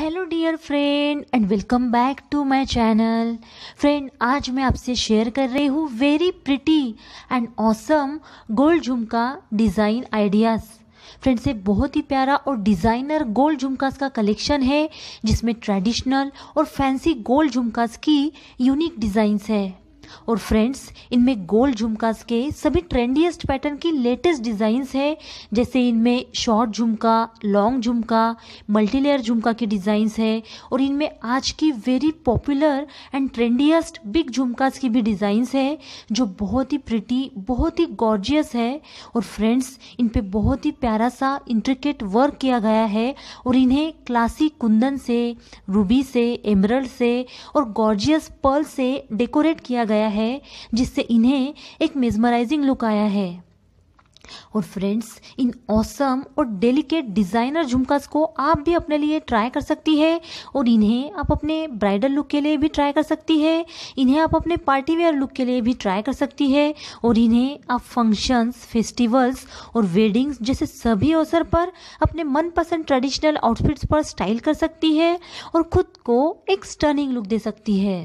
hello dear friend and welcome back to my channel friend आज मैं आपसे share कर रही हूँ very pretty and awesome gold jhumka design ideas friends ये बहुत ही प्यारा और डिज़ाइनर गोल्ड झुमकास का कलेक्शन है जिसमें ट्रेडिशनल और फैंसी गोल्ड झुमकास की यूनिक डिज़ाइंस है और फ्रेंड्स इनमें गोल झुमकास के सभी ट्रेंडीएस्ट पैटर्न की लेटेस्ट डिज़ाइंस है जैसे इनमें शॉर्ट झुमका लॉन्ग झुमका मल्टीलेयर झुमका की डिज़ाइंस है और इनमें आज की very popular and trendiest big jhumkas की भी डिज़ाइंस है जो बहुत ही प्रिटी बहुत ही गॉर्जियस है और फ्रेंड्स इन पर बहुत ही प्यारा सा इंट्रिकेट वर्क किया गया है और इन्हें क्लासिक कुंदन से रूबी से एमरल्ड से और गॉर्जियस पर्ल से डेकोरेट किया गया है जिससे इन्हें एक मेजमराइजिंग लुक आया है और फ्रेंड्स इन औसम और डेलिकेट डिज़ाइनर झुमकास को आप भी अपने लिए ट्राई कर सकती है और इन्हें आप अपने ब्राइडल लुक के लिए भी ट्राई कर सकती है इन्हें आप अपने पार्टी वेयर लुक के लिए भी ट्राई कर सकती है और इन्हें आप फंक्शंस फेस्टिवल्स और वेडिंग्स जैसे सभी अवसर पर अपने मनपसंद ट्रेडिशनल आउटफिट्स पर स्टाइल कर सकती है और ख़ुद को एक स्टर्निंग लुक दे सकती है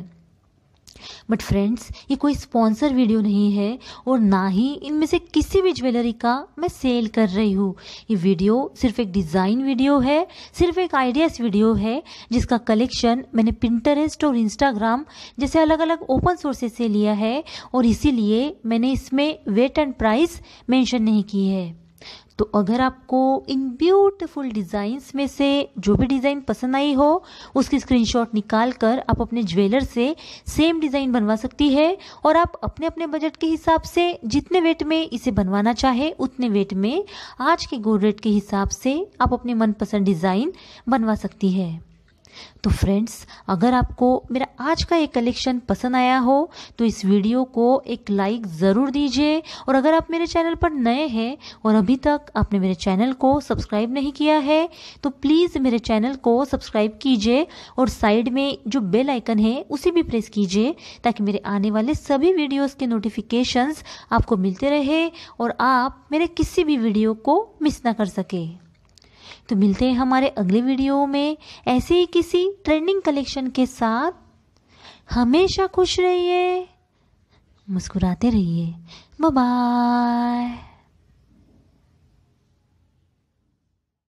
बट फ्रेंड्स ये कोई स्पॉन्सर वीडियो नहीं है और ना ही इनमें से किसी भी ज्वेलरी का मैं सेल कर रही हूँ ये वीडियो सिर्फ एक डिज़ाइन वीडियो है सिर्फ एक आइडियाज़ वीडियो है जिसका कलेक्शन मैंने पिंटरेस्ट और इंस्टाग्राम जैसे अलग अलग ओपन सोर्सेज से लिया है और इसीलिए मैंने इसमें वेट एंड प्राइस मेंशन नहीं की है तो अगर आपको इन ब्यूटीफुल डिज़ाइंस में से जो भी डिज़ाइन पसंद आई हो उसकी स्क्रीनशॉट निकाल कर आप अपने ज्वेलर से सेम डिज़ाइन बनवा सकती है और आप अपने अपने बजट के हिसाब से जितने वेट में इसे बनवाना चाहे उतने वेट में आज के गोल रेट के हिसाब से आप अपने मनपसंद डिज़ाइन बनवा सकती है तो फ्रेंड्स अगर आपको मेरा आज का ये कलेक्शन पसंद आया हो तो इस वीडियो को एक लाइक ज़रूर दीजिए और अगर आप मेरे चैनल पर नए हैं और अभी तक आपने मेरे चैनल को सब्सक्राइब नहीं किया है तो प्लीज़ मेरे चैनल को सब्सक्राइब कीजिए और साइड में जो बेल आइकन है उसे भी प्रेस कीजिए ताकि मेरे आने वाले सभी वीडियोस के नोटिफिकेशंस आपको मिलते रहे और आप मेरे किसी भी वीडियो को मिस ना कर सकें तो मिलते हैं हमारे अगले वीडियो में ऐसे ही किसी ट्रेंडिंग कलेक्शन के साथ हमेशा खुश रहिए मुस्कुराते रहिए बाय